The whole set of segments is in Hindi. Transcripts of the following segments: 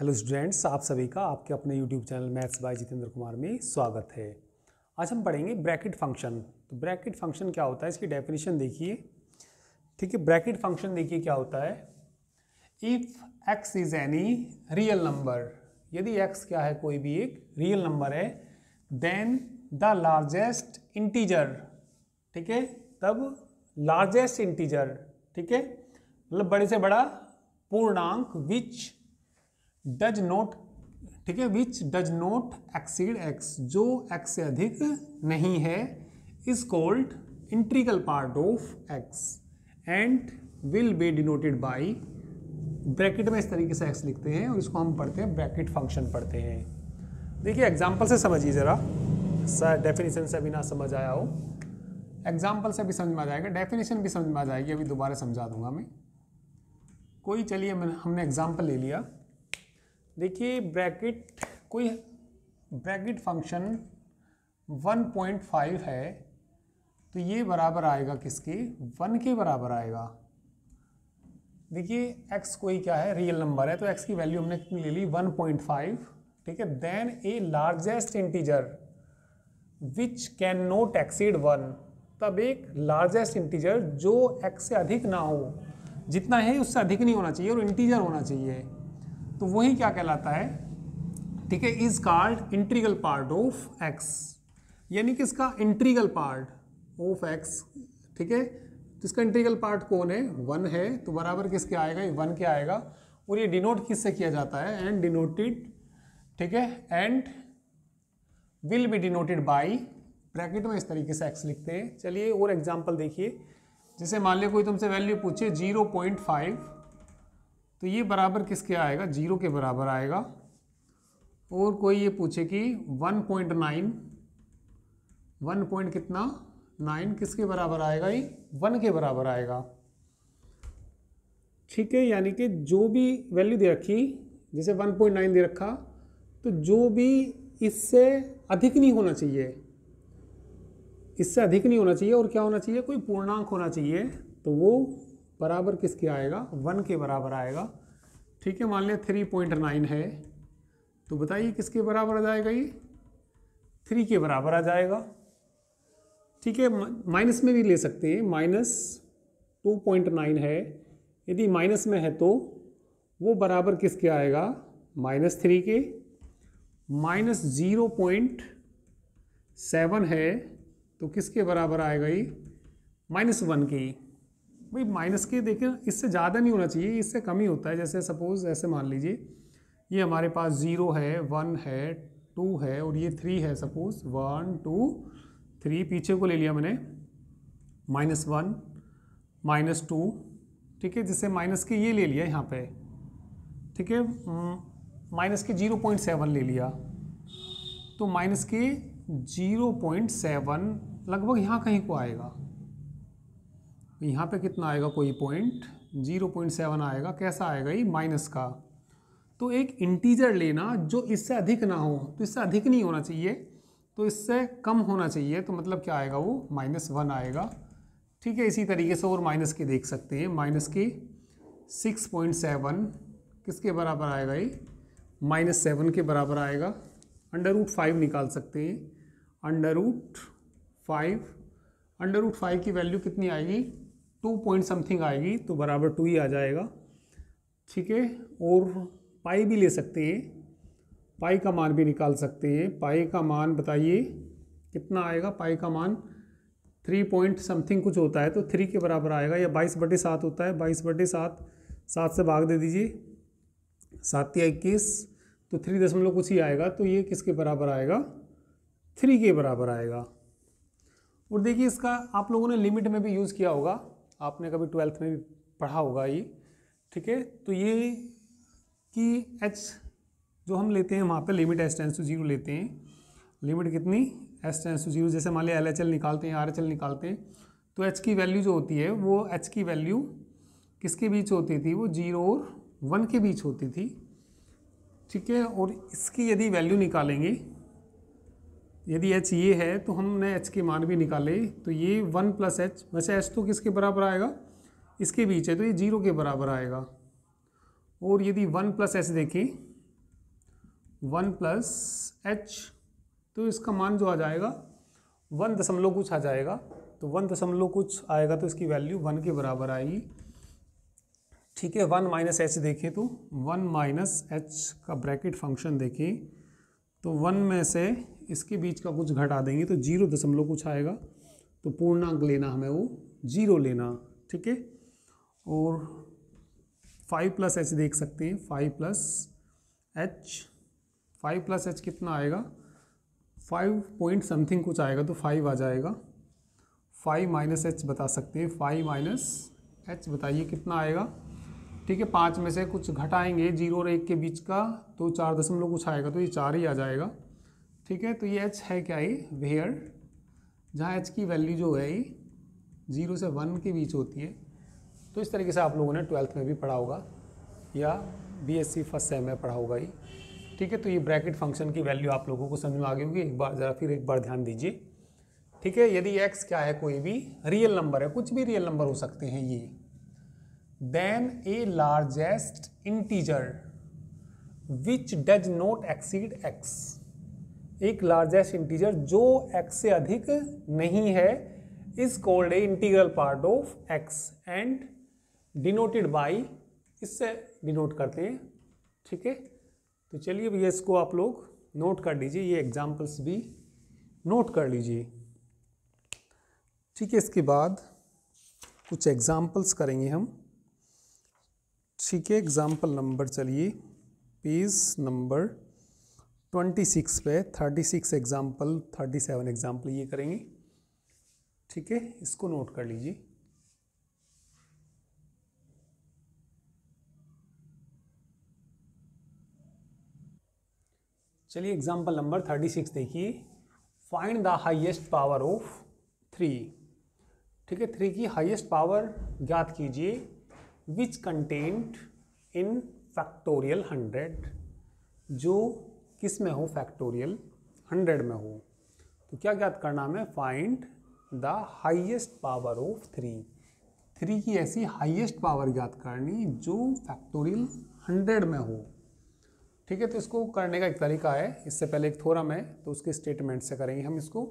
हेलो स्टूडेंट्स आप सभी का आपके अपने YouTube channel maths by Jitendra Kumar में स्वागत है आज हम पढ़ेंगे ब्रैकेट फंक्शन तो ब्रैकेट फंक्शन क्या होता है इसकी डेफिनेशन देखिए ठीक है ब्रैकेट फंक्शन देखिए क्या होता है if x is any real number यदि एक्स क्या है कोई भी एक रियल नंबर है देन द लार्जेस्ट इंटीजर ठीक है तब लार्जेस्ट इंटीजर ठीक है मतलब बड़े से बड़ा पूर्णांक विच डज नोट ठीक है which does not exceed x जो एक्स से अधिक नहीं है is called integral part of x and will be denoted by bracket में इस तरीके से एक्स लिखते हैं और इसको हम पढ़ते हैं ब्रैकेट फंक्शन पढ़ते हैं देखिए एग्जाम्पल से समझिए ज़रा सर डेफिनेशन से अभी ना समझ आया हो एग्जाम्पल से भी समझ में आ जाएगा डेफिनेशन भी समझ में आ जाएगी अभी दोबारा समझा दूंगा मैं कोई चलिए हमने एग्जाम्पल ले लिया देखिए ब्रैकेट कोई ब्रैकेट फंक्शन 1.5 है तो ये बराबर आएगा किसके वन के बराबर आएगा देखिए एक्स कोई क्या है रियल नंबर है तो एक्स की वैल्यू हमने कितनी ले ली 1.5 ठीक है then a largest integer which can not exceed one तब एक लार्जेस्ट इंटीजर जो एक्स से अधिक ना हो जितना है उससे अधिक नहीं होना चाहिए और इंटीजर होना चाहिए तो वही क्या कहलाता है ठीक है is called integral part of x यानी कि इसका इंट्रीगल पार्ट ऑफ एक्स ठीक है तो इसका इंट्रीगल पार्ट कौन है वन है तो बराबर किसके आएगा ये वन के आएगा और ये डिनोट किससे किया जाता है एंड डिनोटेड ठीक है and will be denoted by bracket में इस तरीके से एक्स लिखते हैं चलिए और एग्जाम्पल देखिए जैसे मान लिया कोई तुमसे वैल्यू पूछे जीरो पॉइंट फाइव तो ये बराबर किसके आएगा जीरो के बराबर आएगा और कोई ये पूछे कि one point nine one point कितना नाइन किसके बराबर आएगा ये वन के बराबर आएगा ठीक है यानी कि जो भी वैल्यू दे रखी जैसे वन पॉइंट नाइन दे रखा तो जो भी इससे अधिक नहीं होना चाहिए इससे अधिक नहीं होना चाहिए और क्या होना चाहिए कोई पूर्णांक होना चाहिए तो वो बराबर किसके आएगा वन के बराबर आएगा ठीक है मान लिया थ्री पॉइंट नाइन है तो बताइए किसके बराबर आ जाएगा ये थ्री के बराबर आ जाएगा ठीक है माइनस में भी ले सकते हैं माइनस टू पॉइंट नाइन है यदि माइनस में है तो वो बराबर किसके आएगा माइनस थ्री के माइनस ज़ीरो पॉइंट सेवन है तो किसके बराबर आएगा ये माइनस वन के भाई माइनस के देखें इससे ज़्यादा नहीं होना चाहिए इससे कम ही होता है जैसे सपोज़ ऐसे मान लीजिए ये हमारे पास ज़ीरो है वन है टू है और ये थ्री है सपोज़ वन टू थ्री पीछे को ले लिया मैंने माइनस वन माइनस टू ठीक है जिससे माइनस के ये ले लिया यहाँ पे ठीक है हम्म, माइनस के जीरो पॉइंट सेवन ले लिया तो माइनस के जीरो पॉइंट सेवन लगभग यहाँ कहीं को आएगा यहाँ पे कितना आएगा कोई पॉइंट जीरो पॉइंट सेवन आएगा कैसा आएगा ये माइनस का तो एक इंटीजर लेना जो इससे अधिक ना हो तो इससे अधिक नहीं होना चाहिए तो इससे कम होना चाहिए तो मतलब क्या आएगा वो माइनस वन आएगा ठीक है इसी तरीके से और माइनस के देख सकते हैं माइनस के सिक्स पॉइंट सेवन किसके बराबर आएगा ये माइनस सेवन के बराबर आएगा अंडर रूट फाइव निकाल सकते हैं under root five under root five की वैल्यू कितनी आएगी टू पॉइंट समथिंग आएगी तो बराबर टू ही आ जाएगा ठीक है और पाई भी ले सकते हैं पाई का मान भी निकाल सकते हैं पाई का मान बताइए कितना आएगा पाई का मान थ्री पॉइंट समथिंग कुछ होता है तो थ्री के बराबर आएगा या बाईस बटे सात होता है बाईस बटे सात सात से भाग दे दीजिए सात या इक्कीस तो थ्री दशमलव कुछ ही आएगा तो ये किसके बराबर आएगा थ्री के बराबर आएगा और देखिए इसका आप लोगों ने लिमिट में भी यूज़ किया होगा आपने कभी ट्वेल्थ में भी पढ़ा होगा ये ठीक है तो ये कि एच जो हम लेते हैं वहाँ पे limit s tends to zero लेते हैं लिमिट कितनी एस टेंस टू जीरो जैसे मान लिया एल एच एल निकालते हैं आर एच एल निकालते हैं तो एच की वैल्यू जो होती है वो एच की वैल्यू किसके बीच होती थी वो जीरो और वन के बीच होती थी ठीक है और इसकी यदि वैल्यू निकालेंगे यदि एच ये है तो हमने एच के मान भी निकाले तो ये वन प्लस एच वैसे एच तो किसके बराबर आएगा इसके बीच है तो ये जीरो के बराबर आएगा और यदि वन प्लस एच देखें वन प्लस एच तो इसका मान जो आ जाएगा वन दशमलव कुछ आ जाएगा तो वन दशमलव कुछ आएगा तो इसकी वैल्यू वन के बराबर आएगी ठीक है वन माइनस एच देखें तो वन माइनस एच का ब्रैकेट फंक्शन देखें तो वन में से इसके बीच का कुछ घटा देंगे तो जीरो दशमलव कुछ आएगा तो पूर्णांक लेना हमें वो जीरो लेना ठीक है और फाइव प्लस एच देख सकते हैं five plus h five plus h कितना आएगा फाइव पॉइंट समथिंग कुछ आएगा तो फाइव आ जाएगा फाइव माइनस एच बता सकते हैं फाइव माइनस एच बताइए कितना आएगा ठीक है पाँच में से कुछ घटाएंगे जीरो और एक के बीच का तो चार दशमलव कुछ आएगा तो ये चार ही आ जाएगा ठीक है तो ये एच है क्या ही वेयर जहाँ एच की वैल्यू जो है ही जीरो से वन के बीच होती है तो इस तरीके से आप लोगों ने ट्वेल्थ में भी पढ़ा होगा या B S C first sem में पढ़ा होगा ही ठीक है तो ये ब्रैकेट फंक्शन की वैल्यू आप लोगों को समझ में आ गई होगी एक बार ज़रा फिर एक बार ध्यान दीजिए ठीक है यदि एक्स क्या है कोई भी रियल नंबर है कुछ भी रियल नंबर हो सकते हैं ये then a largest integer which does not exceed x एक लार्जेस्ट इंटीजर जो एक्स से अधिक नहीं है is called a integral part of x and denoted by इससे डिनोट करते हैं ठीक है तो चलिए भैया इसको आप लोग नोट कर लीजिए ये एग्जाम्पल्स भी नोट कर लीजिए ठीक है इसके बाद कुछ एग्जाम्पल्स करेंगे हम ठीक है एग्जाम्पल नंबर चलिए पेज नंबर 26 पे 36 एग्जाम्पल सेवन एग्जाम्पल ये करेंगे ठीक है इसको नोट कर लीजिए चलिए एग्जाम्पल नंबर 36 देखिए find the highest power of three ठीक है थ्री की हाईएस्ट पावर ज्ञात कीजिए which contained in factorial hundred जो किस में हो फैक्टोरियल हंड्रेड में हो तो क्या ज्ञात करना हमें find the highest power of three three की ऐसी हाइएस्ट पावर ज्ञात करनी जो फैक्टोरियल हंड्रेड में हो ठीक है तो इसको करने का एक तरीका है इससे पहले एक थोरम है तो उसके स्टेटमेंट से करेंगे हम इसको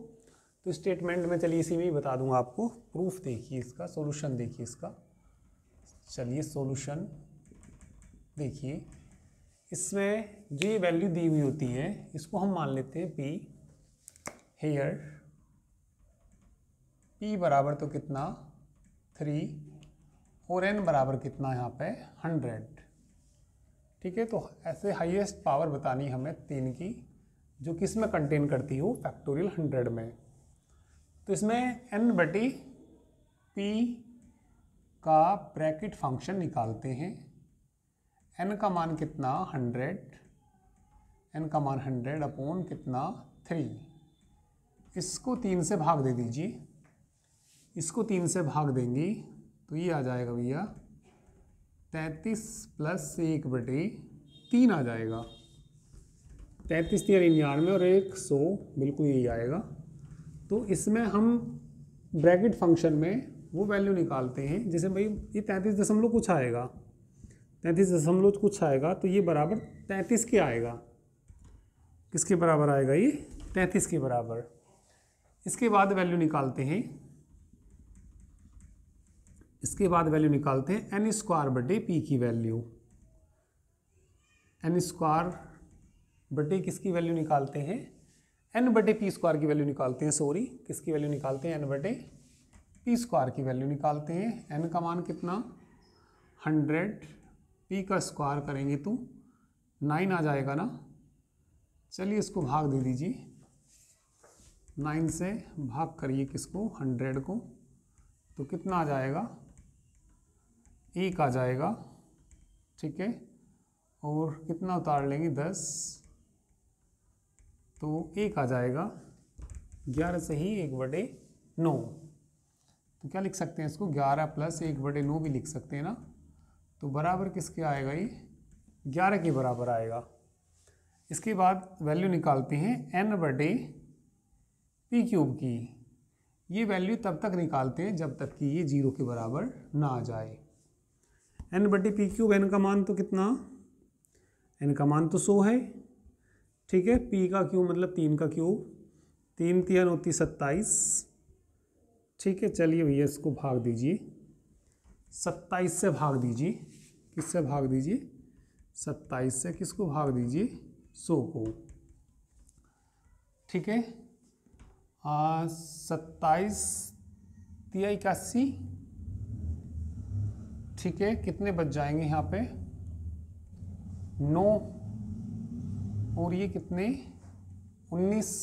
तो स्टेटमेंट में चलिए इसी में ही बता दूंगा आपको प्रूफ देखिए इसका सॉल्यूशन देखिए इसका चलिए सॉल्यूशन देखिए इसमें जो ये वैल्यू दी हुई होती है इसको हम मान लेते हैं पी हेयर पी बराबर तो कितना थ्री और एन बराबर कितना यहाँ पे हंड्रेड ठीक है तो ऐसे हाईएस्ट पावर बतानी हमें तीन की जो किस में कंटेन करती हो फैक्टोरियल हंड्रेड में तो इसमें एन बटी पी का ब्रैकेट फंक्शन निकालते हैं एन का मान कितना हंड्रेड एन का मान हंड्रेड अपॉन कितना थ्री इसको तीन से भाग दे दीजिए इसको तीन से भाग देंगी तो ये आ जाएगा भैया तैंतीस प्लस एक बटे तीन आ जाएगा तैंतीस तीन निन्यानवे और एक सौ बिल्कुल यही आएगा तो इसमें हम ब्रैकेट फंक्शन में वो वैल्यू निकालते हैं जैसे भाई ये तैंतीस दशमलव कुछ आएगा तैंतीस दशमलव कुछ आएगा तो ये बराबर तैंतीस के आएगा किसके बराबर आएगा ये तैंतीस के बराबर इसके बाद वैल्यू निकालते हैं इसके बाद वैल्यू निकालते हैं एन स्क्वायर बटे पी की वैल्यू एन स्क्वायर बटे किसकी वैल्यू निकालते हैं एन बटे पी स्क्वायर की वैल्यू निकालते हैं सॉरी किसकी वैल्यू निकालते हैं एन बटे पी स्क्वायर की वैल्यू निकालते हैं एन का मान कितना हंड्रेड पी का स्क्वायर करेंगे तो नाइन आ जाएगा ना चलिए इसको भाग दे दीजिए नाइन से भाग करिए किसको हंड्रेड को तो कितना आ जाएगा एक आ जाएगा ठीक है और कितना उतार लेंगे दस तो एक आ जाएगा ग्यारह से ही एक बटे नौ तो क्या लिख सकते हैं इसको ग्यारह प्लस एक बटे नौ भी लिख सकते हैं ना तो बराबर किसके आएगा ये ग्यारह के बराबर आएगा इसके बाद वैल्यू निकालते हैं एन बटे पी क्यूब की ये वैल्यू तब तक निकालते हैं जब तक कि ये जीरो के बराबर ना आ जाए एन बटे पी क्यूब एन का मान तो कितना एन का मान तो सो है ठीक है पी का क्यूब मतलब तीन का क्यूब तीन तीन होती सत्ताईस ठीक है चलिए भैया इसको भाग दीजिए सत्ताईस से भाग दीजिए किससे भाग दीजिए सत्ताईस से किसको भाग दीजिए सौ को ठीक है सत्ताईस तिया इक्यासी ठीक है कितने बच जाएंगे यहाँ पे नौ और ये कितने उन्नीस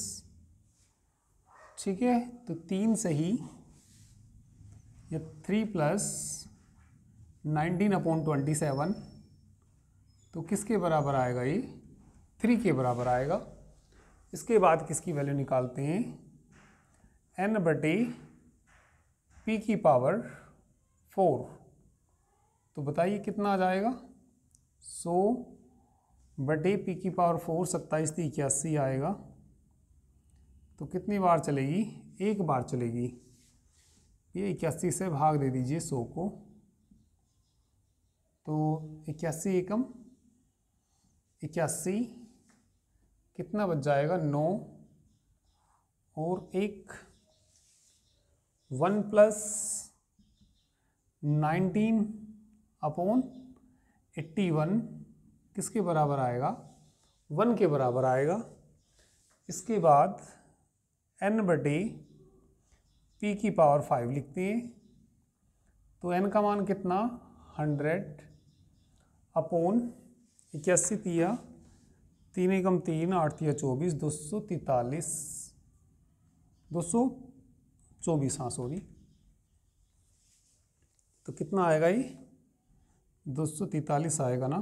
ठीक है तो तीन से ही या three plus nineteen upon twenty seven तो किसके बराबर आएगा ये थ्री के बराबर आएगा इसके बाद किसकी वैल्यू निकालते हैं एन बटे पी की पावर फोर तो बताइए कितना आ जाएगा सो बटे पी की पावर फोर सत्ताईस थी इक्यासी आएगा तो कितनी बार चलेगी एक बार चलेगी ये इक्यासी से भाग दे दीजिए सो को तो इक्यासी एकम इक्यासी कितना बच जाएगा नौ और एक one plus nineteen upon eighty one किसके बराबर आएगा वन के बराबर आएगा इसके बाद एन बटे पी की पावर फाइव लिखते हैं तो एन का मान कितना हंड्रेड अपोन इक्यासी तिया तीन एकम तीन आठ तिया चौबीस दो सौ तैतालीस दो सौ चौबीस हाँ सॉरी तो कितना आएगा ये दो सौ तैतालीस आएगा ना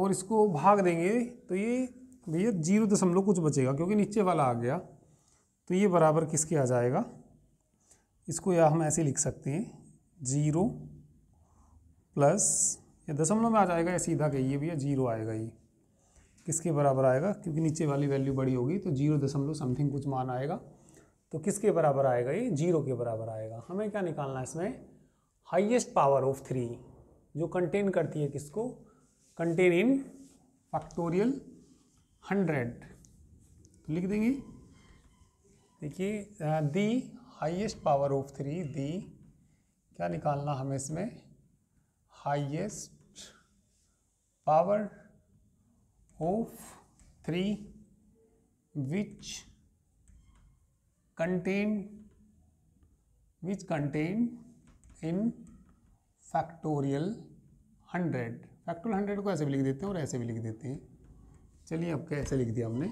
और इसको भाग देंगे तो ये भैया जीरो दशमलव कुछ बचेगा क्योंकि नीचे वाला आ गया तो ये बराबर किसके आ जाएगा इसको या हम ऐसे लिख सकते हैं जीरो प्लस या दशमलव में आ जाएगा या सीधा कहिए भैया जीरो आएगा ये किसके बराबर आएगा क्योंकि नीचे वाली वैल्यू बड़ी होगी तो जीरो दशमलव समथिंग कुछ मान आएगा तो किसके बराबर आएगा ये जीरो के बराबर आएगा हमें क्या निकालना है इसमें हाइएस्ट पावर ऑफ थ्री जो कंटेन करती है किसको कंटेन इन फैक्टोरियल हंड्रेड तो लिख देंगे देखिए the highest power of three the क्या निकालना हमें इसमें highest power of 3 which contain which contain in factorial 100 factorial 100 को ऐसे भी लिख देते हैं और ऐसे भी लिख देते हैं चलिए अब कैसे लिख दिया हमने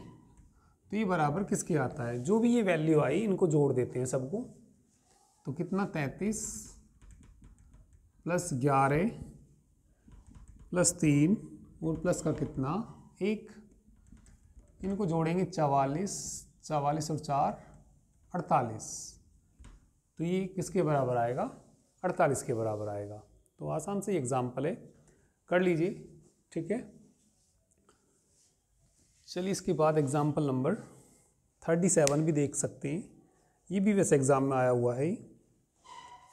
तो ये बराबर किसके आता है जो भी ये वैल्यू आई इनको जोड़ देते हैं सबको तो कितना तैंतीस प्लस ग्यारह प्लस तीन और प्लस का कितना एक इनको जोड़ेंगे चवालीस चवालीस और चार अड़तालीस तो ये किसके बराबर आएगा अड़तालीस के बराबर आएगा तो आसान से एग्ज़ाम्पल है कर लीजिए ठीक है चलिए इसके बाद एग्ज़ाम्पल नंबर थर्टी सेवन भी देख सकते हैं ये भी वैसे एग्ज़ाम में आया हुआ है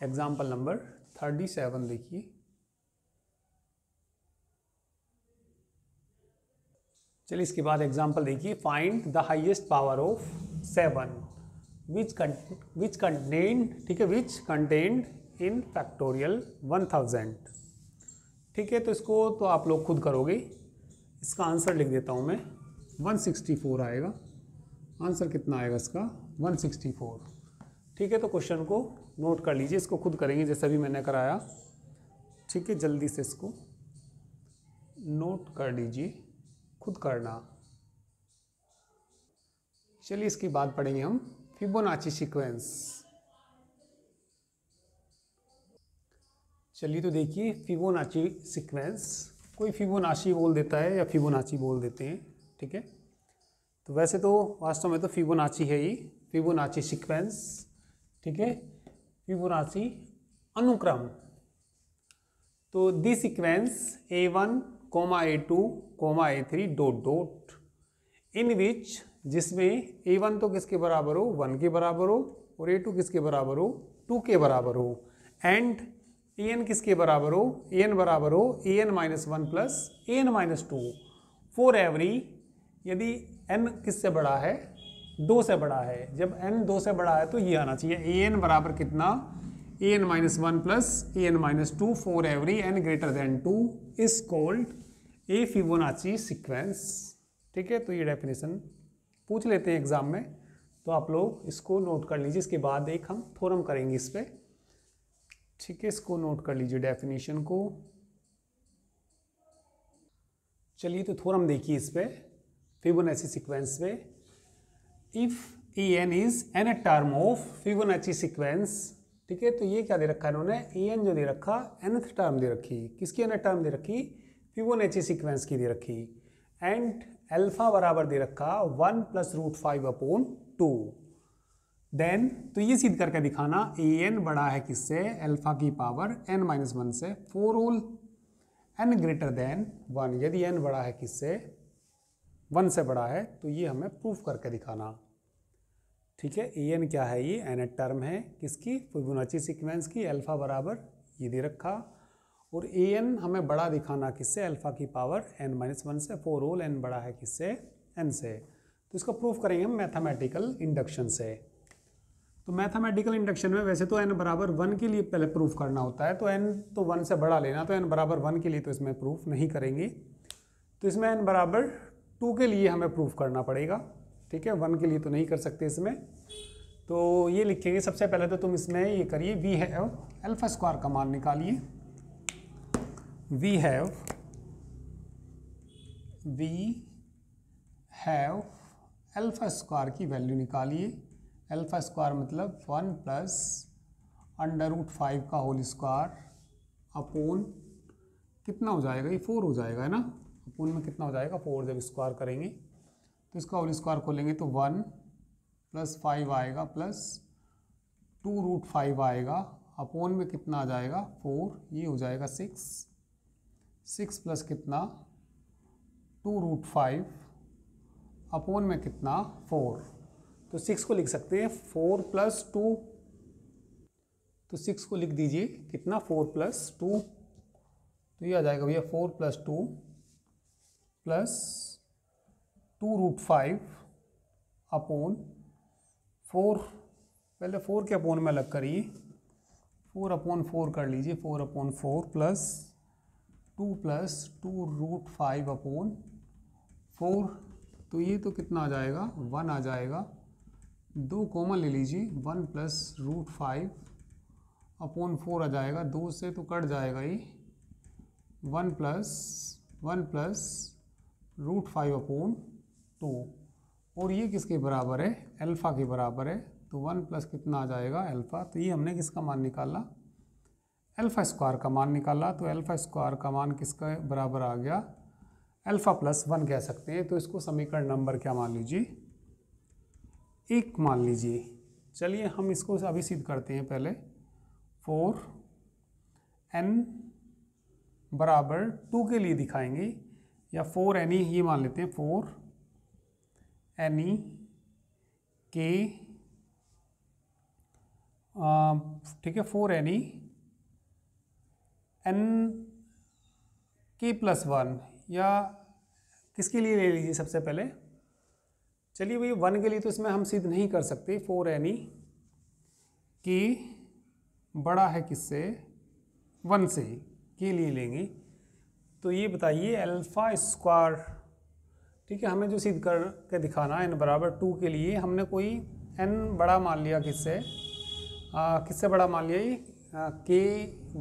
एग्ज़ाम्पल नंबर थर्टी सेवन देखिए चलिए इसके बाद एग्जाम्पल देखिए find the highest power of seven which which contained ठीक है which contained in factorial one thousand ठीक है तो इसको तो आप लोग खुद करोगे इसका आंसर लिख देता हूँ मैं वन सिक्सटी फ़ोर आएगा आंसर कितना आएगा इसका वन सिक्सटी फोर ठीक है तो क्वेश्चन को नोट कर लीजिए इसको खुद करेंगे जैसा भी मैंने कराया ठीक है जल्दी से इसको नोट कर लीजिए खुद करना चलिए इसकी बात पढ़ेंगे हम फिबोनाची सीक्वेंस चलिए तो देखिए फिबोनाची सीक्वेंस कोई फिबोनाची बोल देता है या फिबोनाची बोल देते हैं ठीक है तो वैसे तो वास्तव में तो फिबोनाची है ही फिबोनाची सीक्वेंस ठीक है फिबोनाची अनुक्रम तो the sequence a one comma a two comma a three dot dot in which जिसमें ए वन तो किसके बराबर हो वन के बराबर हो और ए टू किसके बराबर हो टू के बराबर हो एंड ए एन किसके बराबर हो ए एन बराबर हो a n minus one plus a n minus two for every यदि एन किससे बड़ा है दो से बड़ा है जब एन दो से बड़ा है तो ये आना चाहिए ए एन बराबर कितना a n minus one plus a n minus two for every n greater than two is called a Fibonacci sequence ठीक है तो ये डेफिनेशन पूछ लेते हैं एग्ज़ाम में तो आप लोग इसको नोट कर लीजिए इसके बाद एक हम थोरम करेंगे इस पर ठीक है इसको नोट कर लीजिए डेफिनेशन को चलिए तो थोरम देखिए इस पर फिबोनाची सीक्वेंस पे if e n is n a term of Fibonacci sequence ठीक है तो ये क्या दे रखा है इन्होंने ए एन जो दे रखा एनथ टर्म दे रखी किसकी एनथ टर्म दे रखी फिबोनेची सीक्वेंस की दे रखी एंड अल्फा बराबर दे रखा one plus root five upon two then तो ये सीध करके दिखाना ए एन बड़ा है किससे अल्फा की पावर एन माइनस वन से for whole n greater than one यदि एन बड़ा है किससे वन से बड़ा है तो ये हमें प्रूफ करके दिखाना ठीक है ए एन क्या है ये एन टर्म है किसकी फिबोनाची सीक्वेंस की अल्फ़ा बराबर ये दे रखा और ए एन हमें बड़ा दिखाना किससे अल्फ़ा की पावर एन माइनस वन से फोर ओल एन बड़ा है किससे एन से तो इसका प्रूफ करेंगे हम मैथमेटिकल इंडक्शन से तो मैथमेटिकल इंडक्शन में वैसे तो एन बराबर वन के लिए पहले प्रूफ करना होता है तो एन तो वन से बड़ा लेना तो एन बराबर वन के लिए तो इसमें प्रूफ नहीं करेंगे तो इसमें एन बराबर टू के लिए हमें प्रूफ करना पड़ेगा ठीक है वन के लिए तो नहीं कर सकते इसमें तो ये लिखेंगे सबसे पहले तो तुम इसमें ये करिए वी हैव अल्फ़ा स्क्वायर का मान निकालिए we have we have alpha square की वैल्यू निकालिए एल्फा स्क्वायर मतलब one plus under root five का होल स्क्वायर अपोन कितना हो जाएगा ये फोर हो जाएगा है ना अपोन में कितना हो जाएगा फोर जब स्क्वायर करेंगे तो इसका होल स्क्वायर खोलेंगे तो वन प्लस फाइव आएगा प्लस टू रूट फाइव आएगा अपोन में कितना आ जाएगा फोर ये हो जाएगा सिक्स सिक्स प्लस कितना टू रूट फाइव अपोन में कितना फोर तो सिक्स को लिख सकते हैं फोर प्लस टू तो सिक्स को लिख दीजिए कितना फोर प्लस टू तो ये आ जाएगा भैया four plus two plus two root five upon four पहले फोर के अपोन में अलग करिए फोर अपोन फोर कर लीजिए four upon four plus two plus two root five upon four तो ये तो कितना आ जाएगा वन आ जाएगा दो कॉमन ले लीजिए one plus root five upon four आ जाएगा दो से तो कट जाएगा ये one plus one plus root five upon two और ये किसके बराबर है अल्फ़ा के बराबर है तो वन प्लस कितना आ जाएगा अल्फ़ा तो ये हमने किसका मान निकाला अल्फ़ा स्क्वायर का मान निकाला तो अल्फ़ा स्क्वायर का मान किसका बराबर आ गया अल्फ़ा प्लस वन कह सकते हैं तो इसको समीकरण नंबर क्या मान लीजिए एक मान लीजिए चलिए हम इसको अभी सिद्ध करते हैं पहले फोर एन बराबर टू के लिए दिखाएंगे या फोर एन ही ये मान लेते हैं फोर एनी के e um, ठीक है फोर एनी एन के प्लस वन या किसके लिए ले लीजिए सबसे पहले चलिए भैया वन के लिए तो इसमें हम सिद्ध नहीं कर सकते फोर एनी के बड़ा है किससे वन से के लिए लेंगे तो ये बताइए अल्फ़ा स्क्वायर ठीक है हमें जो सिद्ध के दिखाना है एन बराबर टू के लिए हमने कोई एन बड़ा मान लिया किससे किससे बड़ा मान लिया ही के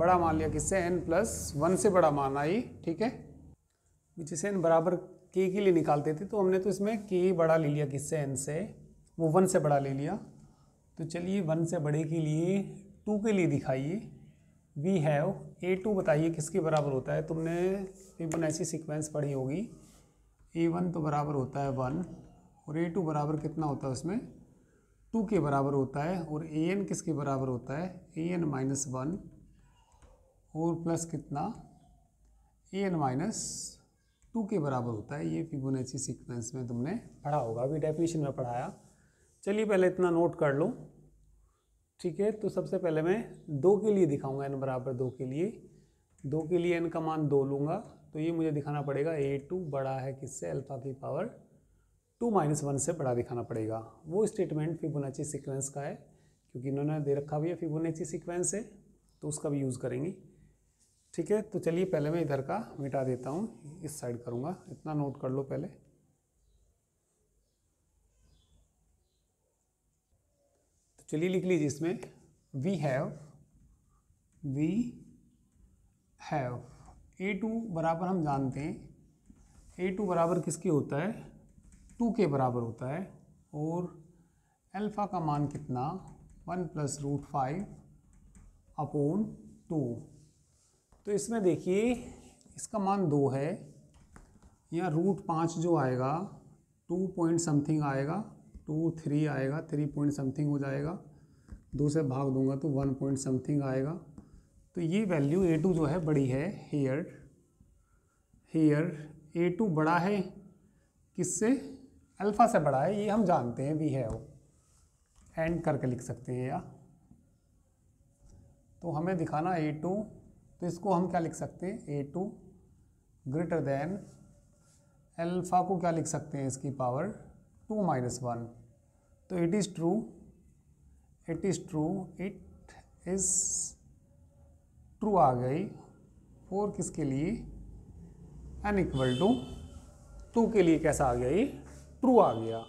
बड़ा मान लिया किससे एन प्लस वन से बड़ा माना ये ठीक है जिसे एन बराबर के के लिए निकालते थे तो हमने तो इसमें के बड़ा ले लिया किससे एन से वो वन से बड़ा ले लिया तो चलिए वन से बड़े के लिए टू के लिए दिखाइए वी हैव ए टू बताइए किसके बराबर होता है तुमने तकरीबन ऐसी सीक्वेंस पढ़ी होगी ए वन तो बराबर होता है वन और ए टू बराबर कितना होता है उसमें टू के बराबर होता है और ए एन किसके बराबर होता है ए एन माइनस वन और प्लस कितना ए एन माइनस टू के बराबर होता है ये फिबोनाची सीक्वेंस में तुमने पढ़ा होगा अभी डेफिनेशन में पढ़ाया चलिए पहले इतना नोट कर लो ठीक है तो सबसे पहले मैं दो के लिए दिखाऊंगा एन बराबर दो के लिए दो के लिए एन का मान दो लूँगा तो ये मुझे दिखाना पड़ेगा ए टू बड़ा है किससे अल्फ़ा की पावर टू माइनस वन से बड़ा दिखाना पड़ेगा वो स्टेटमेंट फिबोनाची सीक्वेंस का है क्योंकि इन्होंने दे रखा भी है फिबोनाची सीक्वेंस है तो उसका भी यूज़ करेंगी ठीक है तो चलिए पहले मैं इधर का मिटा देता हूँ इस साइड करूँगा इतना नोट कर लो पहले तो चलिए लिख लीजिए इसमें we have we have a two बराबर हम जानते हैं ए टू बराबर किसके होता है टू के बराबर होता है और अल्फ़ा का मान कितना one plus root five upon two तो इसमें देखिए इसका मान दो है या रूट पाँच जो आएगा टू पॉइंट समथिंग आएगा टू थ्री आएगा थ्री पॉइंट समथिंग हो जाएगा दो से भाग दूंगा तो वन पॉइंट समथिंग आएगा तो ये वैल्यू ए टू जो है बड़ी है हेयर हेयर ए टू बड़ा है किससे अल्फ़ा से बड़ा है ये हम जानते हैं वी हैव एंड करके लिख सकते हैं या तो हमें दिखाना ए टू तो इसको हम क्या लिख सकते हैं a two greater than alpha को क्या लिख सकते हैं इसकी पावर टू माइनस वन तो it is true it is true it is true आ गई फोर किसके लिए एन इक्वल टू टू के लिए कैसा आ गया ये ट्रू आ गया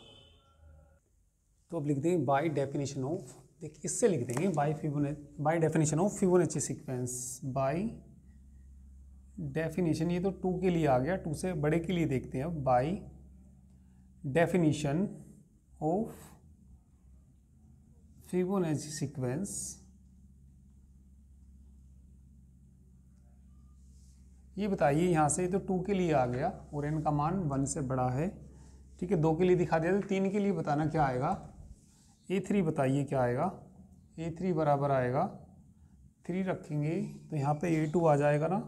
तो अब लिख देंगे बाई डेफिनेशन ऑफ देख इससे लिख देंगे by Fibonacci by definition of Fibonacci sequence by definition ये तो टू के लिए आ गया टू से बड़े के लिए देखते हैं अब by definition of Fibonacci sequence ये बताइए यहाँ से तो टू के लिए आ गया और एन का मान वन से बड़ा है ठीक है दो के लिए दिखा दिया तो तीन के लिए बताना क्या आएगा ए थ्री बताइए क्या आएगा ए थ्री बराबर आएगा थ्री रखेंगे तो यहाँ पे ए टू आ जाएगा ना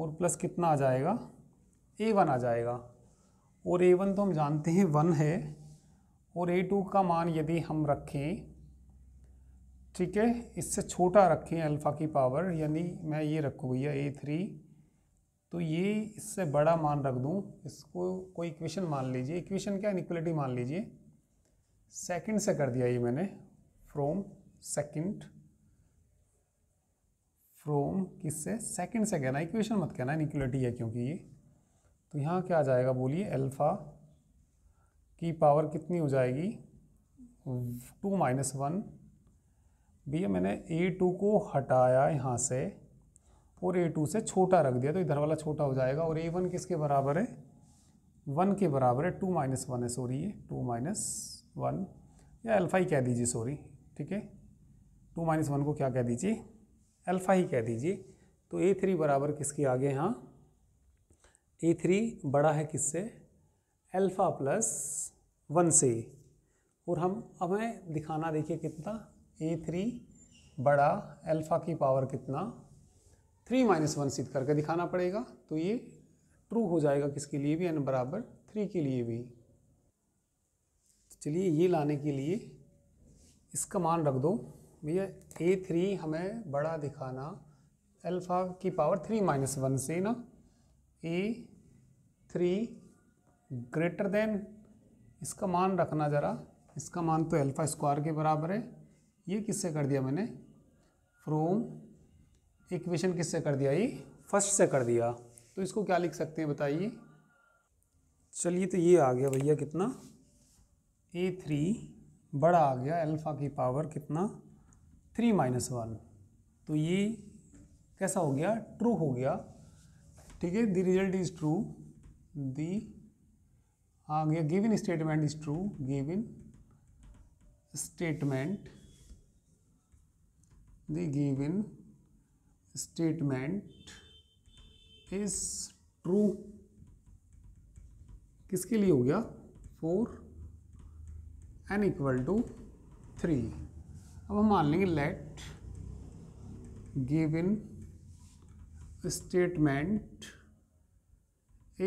और प्लस कितना आ जाएगा ए वन आ जाएगा और ए वन तो हम जानते हैं वन है और ए टू का मान यदि हम रखें ठीक है इससे छोटा रखें अल्फ़ा की पावर यानी मैं ये रखूँ भैया ए थ्री तो ये इससे बड़ा मान रख दूँ इसको कोई इक्वेशन मान लीजिए इक्वेशन क्या इनक्वलिटी मान लीजिए सेकंड से कर दिया ये मैंने फ्रॉम सेकंड फ्रॉम किससे सेकंड से कहना इक्वेशन मत कहना इनक्वलिटी है क्योंकि ये तो यहाँ क्या आ जाएगा बोलिए अल्फ़ा की पावर कितनी हो जाएगी टू माइनस वन भैया मैंने ए टू को हटाया यहाँ से और ए टू से छोटा रख दिया तो इधर वाला छोटा हो जाएगा और ए वन किसके बराबर है वन के बराबर है टू माइनस वन है सॉरी ये टू माइनस वन या अल्फ़ा ही कह दीजिए सॉरी ठीक है टू माइनस वन को क्या कह दीजिए अल्फ़ा ही कह दीजिए तो ए थ्री बराबर किसके आगे यहाँ ए थ्री बड़ा है किससे अल्फ़ा प्लस वन से और हम हमें दिखाना देखिए कितना ए e थ्री बड़ा अल्फ़ा की पावर कितना थ्री माइनस वन सिद्ध करके दिखाना पड़ेगा तो ये ट्रू हो जाएगा किसके लिए भी एन बराबर थ्री के लिए भी तो चलिए ये लाने के लिए इसका मान रख दो भैया ए e थ्री हमें बड़ा दिखाना अल्फ़ा की पावर थ्री माइनस वन से ना ए थ्री ग्रेटर देन इसका मान रखना ज़रा इसका मान तो अल्फ़ा स्क्वायर के बराबर है ये किससे कर दिया मैंने फ्रोम इक्वेशन किससे कर दिया ये फर्स्ट से कर दिया तो इसको क्या लिख सकते हैं बताइए चलिए तो ये आ गया भैया कितना ए थ्री बड़ा आ गया अल्फ़ा की पावर कितना थ्री माइनस वन तो ये कैसा हो गया ट्रू हो गया ठीक है the result is true the आ गया in statement is true in statement the given statement is true किसके लिए हो गया for n equal to three अब हम मान लेंगे let given statement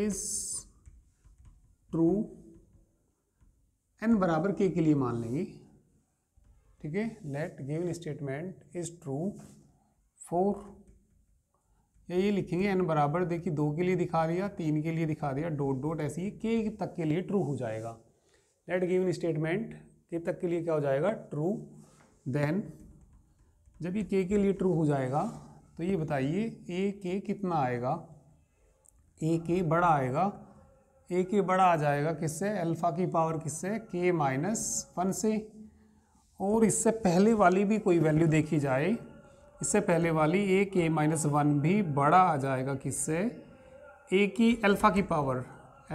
is true n बराबर के के लिए मान लेंगे ठीक है let given statement is true for या ये लिखेंगे एन बराबर देखिए दो के लिए दिखा दिया तीन के लिए दिखा दिया डोट डोट ऐसी के तक के लिए ट्रू हो जाएगा लेट गिवन स्टेटमेंट के तक के लिए क्या हो जाएगा ट्रू देन जब ये के के लिए ट्रू हो जाएगा तो ये बताइए ए के कितना आएगा ए के बड़ा आएगा ए के बड़ा आ जाएगा किससे अल्फ़ा की पावर किससे के माइनस वन से और इससे पहले वाली भी कोई वैल्यू देखी जाए इससे पहले वाली ए के माइनस वन भी बड़ा आ जाएगा किससे ए की अल्फ़ा की पावर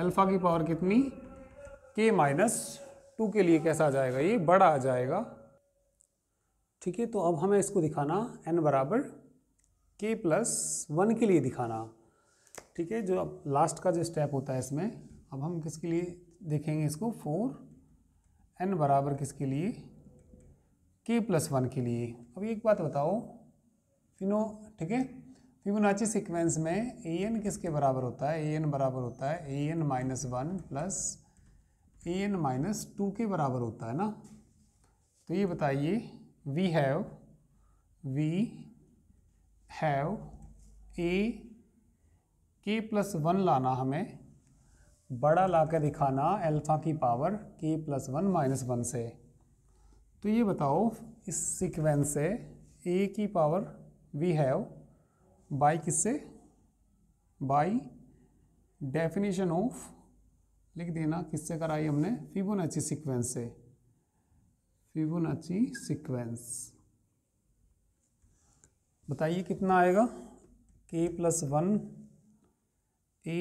अल्फ़ा की पावर कितनी के माइनस टू के लिए कैसा आ जाएगा ये बड़ा आ जाएगा ठीक है तो अब हमें इसको दिखाना एन बराबर के प्लस वन के लिए दिखाना ठीक है जो अब लास्ट का जो स्टेप होता है इसमें अब हम किसके लिए देखेंगे इसको फोर एन बराबर किसके लिए के प्लस वन के लिए अब एक बात बताओ फिनो ठीक है फिबोनाची सीक्वेंस में ए एन किसके बराबर होता है ए एन बराबर होता है a n minus one plus a n minus two के बराबर होता है ना तो ये बताइए we have we have a k plus one लाना हमें बड़ा ला दिखाना अल्फ़ा की पावर के प्लस वन माइनस वन से तो ये बताओ इस सीक्वेंस से ए की पावर वी हैव बाई किससे बाई डेफिनेशन ऑफ लिख देना किससे कराई हमने फिबोनाची सीक्वेंस से फिबोनाची सीक्वेंस बताइए कितना आएगा के प्लस वन ए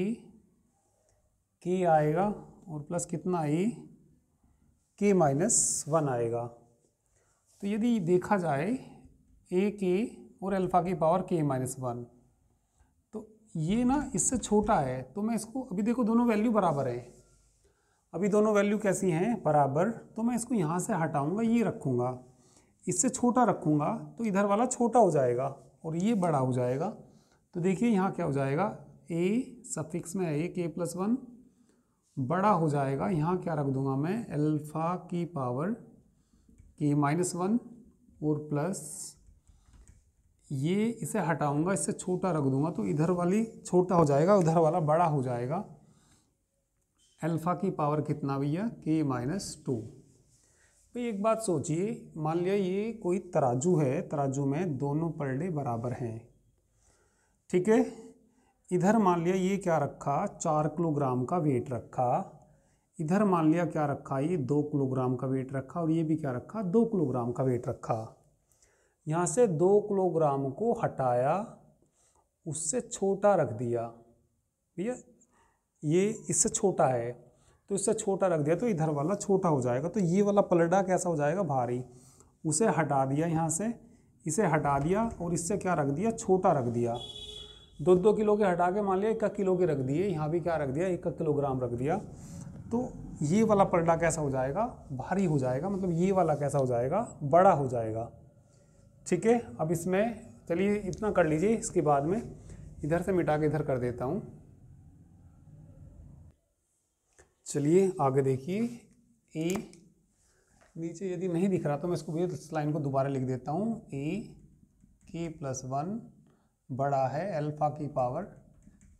के आएगा और प्लस कितना ए के माइनस वन आएगा तो यदि देखा जाए ए के और अल्फ़ा की पावर के माइनस वन तो ये ना इससे छोटा है तो मैं इसको अभी देखो दोनों वैल्यू बराबर हैं अभी दोनों वैल्यू कैसी हैं बराबर तो मैं इसको यहाँ से हटाऊँगा ये रखूँगा इससे छोटा रखूँगा तो इधर वाला छोटा हो जाएगा और ये बड़ा हो जाएगा तो देखिए यहाँ क्या हो जाएगा ए सफिक्स में ए के प्लस वन बड़ा हो जाएगा यहाँ क्या रख दूँगा मैं अल्फ़ा की पावर कि माइनस वन और प्लस ये इसे हटाऊंगा इससे छोटा रख दूंगा तो इधर वाली छोटा हो जाएगा उधर वाला बड़ा हो जाएगा अल्फ़ा की पावर कितना भैया के माइनस टू भाई एक बात सोचिए मान लिया ये कोई तराजू है तराजू में दोनों पलड़े बराबर हैं ठीक है इधर मान लिया ये क्या रखा चार किलोग्राम का वेट रखा इधर मान लिया क्या रखा ये दो किलोग्राम का वेट रखा और ये भी क्या रखा दो किलोग्राम का वेट रखा यहाँ से दो किलोग्राम को हटाया उससे छोटा रख दिया भैया ये इससे छोटा है तो इससे छोटा रख दिया तो इधर वाला छोटा हो जाएगा तो ये वाला पलड़ा कैसा हो जाएगा भारी उसे हटा दिया यहाँ से इसे हटा दिया और इससे क्या रख दिया छोटा रख दिया दो दो किलो के हटा के मान लिया एक किलो के रख दिए यहाँ भी क्या रख दिया एक किलोग्राम रख दिया तो ये वाला पर्दा कैसा हो जाएगा भारी हो जाएगा मतलब ये वाला कैसा हो जाएगा बड़ा हो जाएगा ठीक है अब इसमें चलिए इतना कर लीजिए इसके बाद में इधर से मिटा के इधर कर देता हूँ चलिए आगे देखिए ए नीचे यदि नहीं दिख रहा तो मैं इसको भी इस लाइन को दोबारा लिख देता हूँ ए की प्लस वन बड़ा है अल्फ़ा की पावर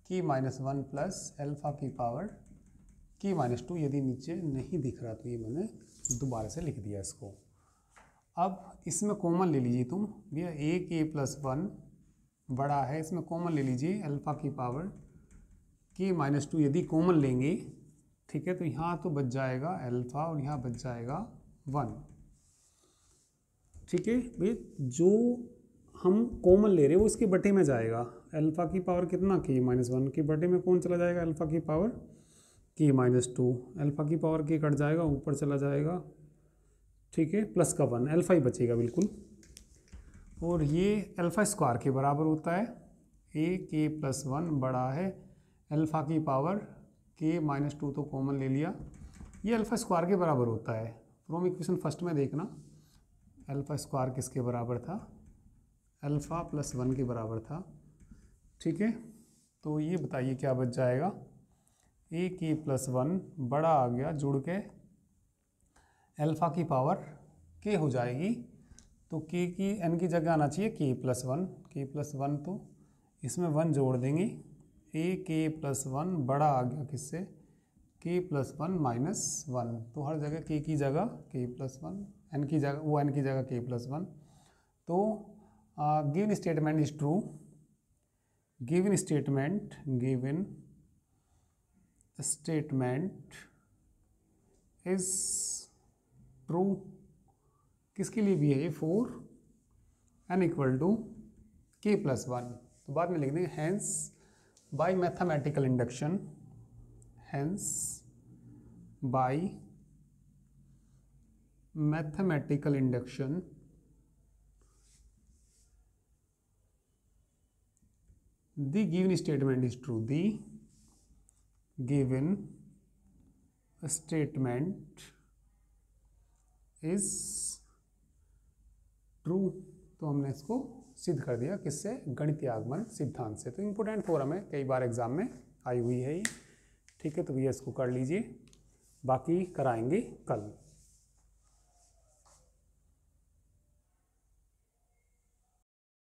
की माइनस वन प्लस अल्फ़ा की पावर के माइनस टू यदि नीचे नहीं दिख रहा तो ये मैंने दोबारा से लिख दिया इसको अब इसमें कॉमन ले लीजिए तुम भैया ए के प्लस वन बड़ा है इसमें कॉमन ले लीजिए अल्फ़ा की पावर के माइनस टू यदि कॉमन लेंगे ठीक है तो यहाँ तो बच जाएगा अल्फ़ा और यहाँ बच जाएगा वन ठीक है भैया जो हम कॉमन ले रहे हैं वो इसके बटे में जाएगा अल्फ़ा की पावर कितना के माइनस वन के बटे में कौन चला जाएगा अल्फ़ा की पावर के माइनस टू एल्फ़ा की पावर के कट जाएगा ऊपर चला जाएगा ठीक है प्लस का वन एल्फ़ा ही बचेगा बिल्कुल और ये अल्फ़ा स्क्वायर के बराबर होता है ए के प्लस वन बड़ा है एल्फ़ा की पावर के माइनस टू तो कॉमन ले लिया ये अल्फ़ा स्क्वायर के बराबर होता है फ्रोम इक्वेशन फर्स्ट में देखना अल्फ़ा स्क्वायर किसके बराबर था अल्फ़ा प्लस वन के बराबर था ठीक है तो ये बताइए क्या बच जाएगा ए की प्लस वन बड़ा आ गया जुड़ के अल्फ़ा की पावर के हो जाएगी तो के की एन की जगह आना चाहिए k plus one k plus one तो इसमें वन जोड़ देंगे ए के प्लस वन बड़ा आ गया किससे के प्लस वन माइनस वन तो हर जगह के की जगह के प्लस वन एन की जगह वो एन की जगह के प्लस वन तो given statement is true given statement given statement is true किसके लिए भी है ये for n equal to k plus one तो बाद में लिख देंगे hence by mathematical induction hence by mathematical induction the given statement is true the given statement is true तो हमने इसको सिद्ध कर दिया किससे गणितीय आगमन सिद्धांत से तो इम्पोर्टेंट फोरम है कई बार एग्जाम में आई हुई है ये ठीक है तो भैया इसको कर लीजिए बाकी कराएंगे कल